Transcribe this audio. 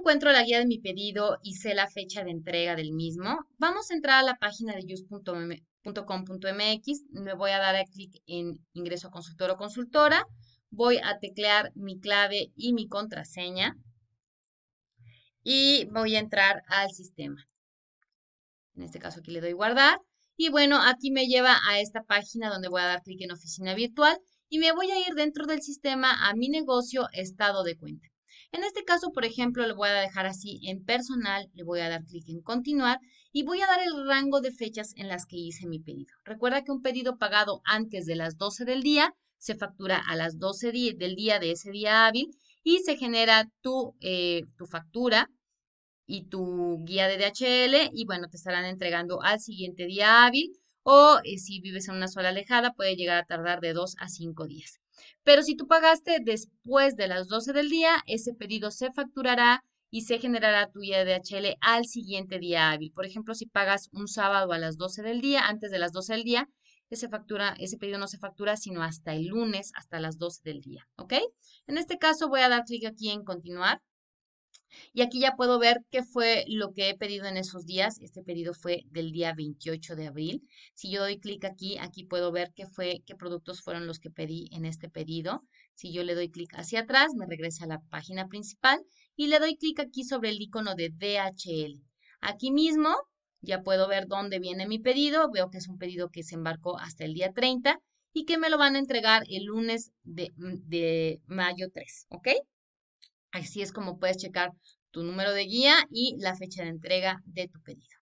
encuentro la guía de mi pedido y sé la fecha de entrega del mismo, vamos a entrar a la página de use.com.mx, Me voy a dar a clic en ingreso a consultor o consultora. Voy a teclear mi clave y mi contraseña. Y voy a entrar al sistema. En este caso aquí le doy guardar. Y bueno, aquí me lleva a esta página donde voy a dar clic en oficina virtual y me voy a ir dentro del sistema a mi negocio estado de cuenta. En este caso, por ejemplo, le voy a dejar así en personal, le voy a dar clic en continuar y voy a dar el rango de fechas en las que hice mi pedido. Recuerda que un pedido pagado antes de las 12 del día se factura a las 12 del día de ese día hábil y se genera tu, eh, tu factura y tu guía de DHL y bueno, te estarán entregando al siguiente día hábil o eh, si vives en una sola alejada puede llegar a tardar de 2 a 5 días. Pero si tú pagaste después de las 12 del día, ese pedido se facturará y se generará tu IDHL al siguiente día hábil. Por ejemplo, si pagas un sábado a las 12 del día, antes de las 12 del día, ese, ese pedido no se factura sino hasta el lunes, hasta las 12 del día. ¿Ok? En este caso voy a dar clic aquí en continuar y aquí ya puedo ver qué fue lo que he pedido en esos días. Este pedido fue del día 28 de abril. Si yo doy clic aquí, aquí puedo ver qué fue, qué productos fueron los que pedí en este pedido. Si yo le doy clic hacia atrás, me regresa a la página principal y le doy clic aquí sobre el icono de DHL. Aquí mismo ya puedo ver dónde viene mi pedido. Veo que es un pedido que se embarcó hasta el día 30 y que me lo van a entregar el lunes de, mm, de mayo 3, ¿ok? Así es como puedes checar tu número de guía y la fecha de entrega de tu pedido.